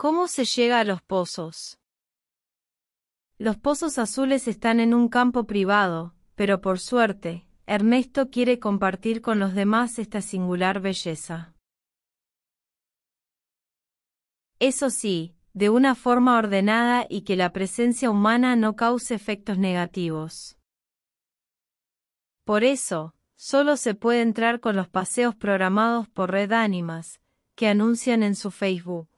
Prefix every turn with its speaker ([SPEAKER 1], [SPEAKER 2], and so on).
[SPEAKER 1] ¿Cómo se llega a los pozos? Los pozos azules están en un campo privado, pero por suerte, Ernesto quiere compartir con los demás esta singular belleza. Eso sí, de una forma ordenada y que la presencia humana no cause efectos negativos. Por eso, solo se puede entrar con los paseos programados por Red Animas, que anuncian en su Facebook.